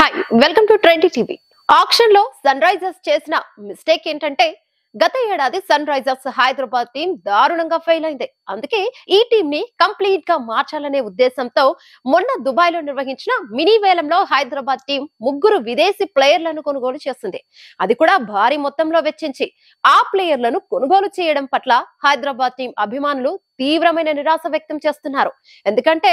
hi welcome to twenty TV auction లో Sunrisers చేసిన mistake ఏంటంటే గత ఏడాది సన్ రైజర్స్ హైదరాబాద్ టీం దారుణంగా ఫెయిల్ అయింది అందుకే ఈ టీం ని కంప్లీట్ గా మార్చాలనే ఉద్దేశంతో మొన్న దుబాయ్ లో నిర్వహించిన మినీ వేలంలో హైదరాబాద్ టీం ముగ్గురు విదేశీ ప్లేయర్లను కొనుగోలు చేస్తుంది అది కూడా భారీ మొత్తంలో వెచ్చించి ఆ ప్లేయర్లను కొనుగోలు చేయడం పట్ల హైదరాబాద్ టీం అభిమానులు తీవ్రమైన నిరాశ వ్యక్తం చేస్తున్నారు ఎందుకంటే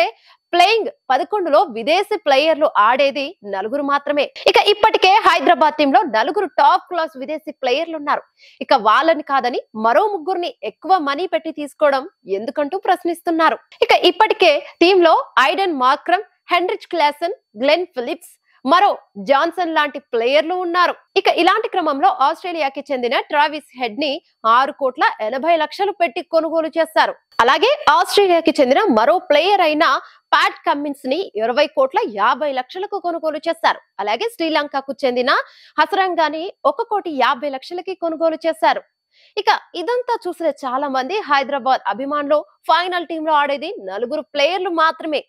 ప్లేయింగ్ పదకొండులో విదేశీ ప్లేయర్లు ఆడేది నలుగురు మాత్రమే ఇక ఇప్పటికే హైదరాబాద్ టీమ్ లో నలుగురు టాప్ క్లాస్ విదేశీ ప్లేయర్లు ఉన్నారు ఇక వాళ్ళని కాదని మరో ముగ్గురిని ఎక్కువ మనీ పెట్టి తీసుకోవడం ఎందుకంటూ ప్రశ్నిస్తున్నారు ఇక ఇప్పటికే టీంలో Aiden Markram Heinrich Klaasen Glenn Phillips మరో జాన్సన్ లాంటి ప్లేయర్లు ఉన్నారు ఇక ఇలాంటి క్రమంలో ఆస్ట్రేలియాకి చెందిన ట్రావిస్ హెడ్ ని ఆరు కోట్ల ఎనభై లక్షలు పెట్టి కొనుగోలు చేస్తారు అలాగే ఆస్ట్రేలియాకి చెందిన మరో ప్లేయర్ అయిన ప్యాట్ కమ్మిన్స్ ని ఇరవై కోట్ల యాభై లక్షలకు కొనుగోలు చేస్తారు అలాగే శ్రీలంకకు చెందిన హసరంగాని ఒక కోటి యాభై లక్షలకి కొనుగోలు చేశారు ఇక ఇదంతా చూసిన చాలా మంది హైదరాబాద్ అభిమానులు ఫైనల్ టీంలో ఆడేది నలుగురు ప్లేయర్లు మాత్రమే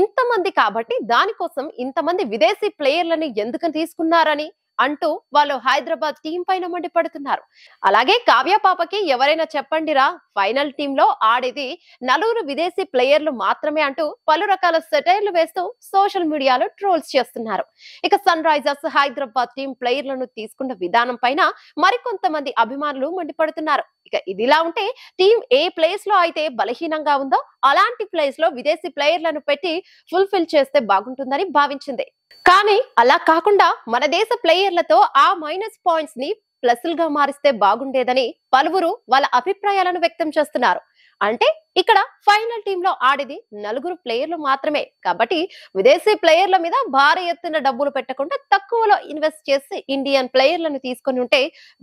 ఇంతమంది కాబట్టి దానికోసం ఇంతమంది విదేశీ ప్లేయర్లని ఎందుకని తీసుకున్నారని అంటూ వాళ్ళు హైదరాబాద్ టీం పైన మండిపడుతున్నారు అలాగే కావ్య పాపకి ఎవరైనా చెప్పండిరా ఫైనల్ టీంలో ఆడేది నలుగురు విదేశీ ప్లేయర్లు మాత్రమే అంటూ పలు రకాల సెటైర్లు వేస్తూ సోషల్ మీడియాలో ట్రోల్స్ చేస్తున్నారు ఇక సన్ రైజర్స్ హైదరాబాద్ టీం ప్లేయర్లను తీసుకున్న విధానం పైన మరికొంతమంది అభిమానులు మండిపడుతున్నారు ఇక ఇదిలా ఉంటే టీం ఏ ప్లేస్ లో అయితే బలహీనంగా ఉందో అలాంటి ప్లేస్ లో విదేశీ ప్లేయర్లను పెట్టి ఫుల్ఫిల్ చేస్తే బాగుంటుందని భావించింది కానీ అలా కాకుండా మన దేశ ప్లేయర్లతో ఆ మైనస్ పాయింట్స్ ని ప్లస్లుగా మారిస్తే బాగుండేదని పలువురు వాళ్ళ అభిప్రాయాలను వ్యక్తం చేస్తున్నారు అంటే ఇక్కడ ఫైనల్ లో ఆడేది నలుగురు ప్లేయర్లు మాత్రమే కాబట్టి విదేశీ ప్లేయర్ల మీద భారీ ఎత్తున డబ్బులు పెట్టకుండా తక్కువలో ఇన్వెస్ట్ చేసి ఇండియన్ ప్లేయర్లను తీసుకొని ఉంటే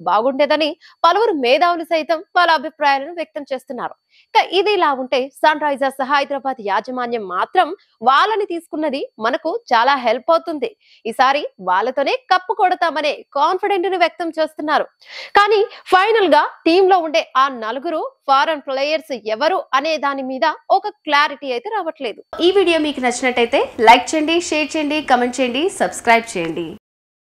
బాగుండేదని పలువురు మేధావులు సైతం వాళ్ళ అభిప్రాయాలను వ్యక్తం చేస్తున్నారు ఇక ఇది ఇలా ఉంటే సన్ రైజర్స్ హైదరాబాద్ యాజమాన్యం మాత్రం వాళ్ళని తీసుకున్నది మనకు చాలా హెల్ప్ అవుతుంది ఈసారి వాళ్ళతోనే కప్పు కొడతామనే కాన్ఫిడెంట్ ను వ్యక్తం చేస్తున్నారు కానీ ఫైనల్ గా టీమ్ లో ఉండే ఆ నలుగురు ఫారెన్ ప్లేయర్స్ ఎవరు అనే దాని మీద ఒక క్లారిటీ అయితే రావట్లేదు ఈ వీడియో మీకు నచ్చినట్టయితే లైక్ చేయండి షేర్ చేయండి కమెంట్ చేయండి సబ్స్క్రైబ్ చేయండి